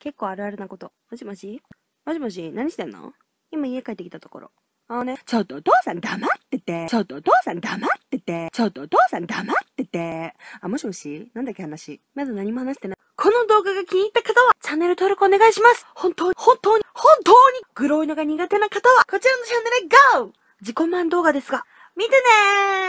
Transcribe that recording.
結構あるあるなこと。もしもしもしもし何してんの今家帰ってきたところ。あのね、ちょっとお父さん黙ってて。ちょっとお父さん黙ってて。ちょっとお父さん黙ってて。あ、もしもしなんだっけ話。まだ何も話してない。この動画が気に入った方は、チャンネル登録お願いします。本当に、本当に、本当に、グロいのが苦手な方は、こちらのチャンネルへ GO! 自己満動画ですが、見てねー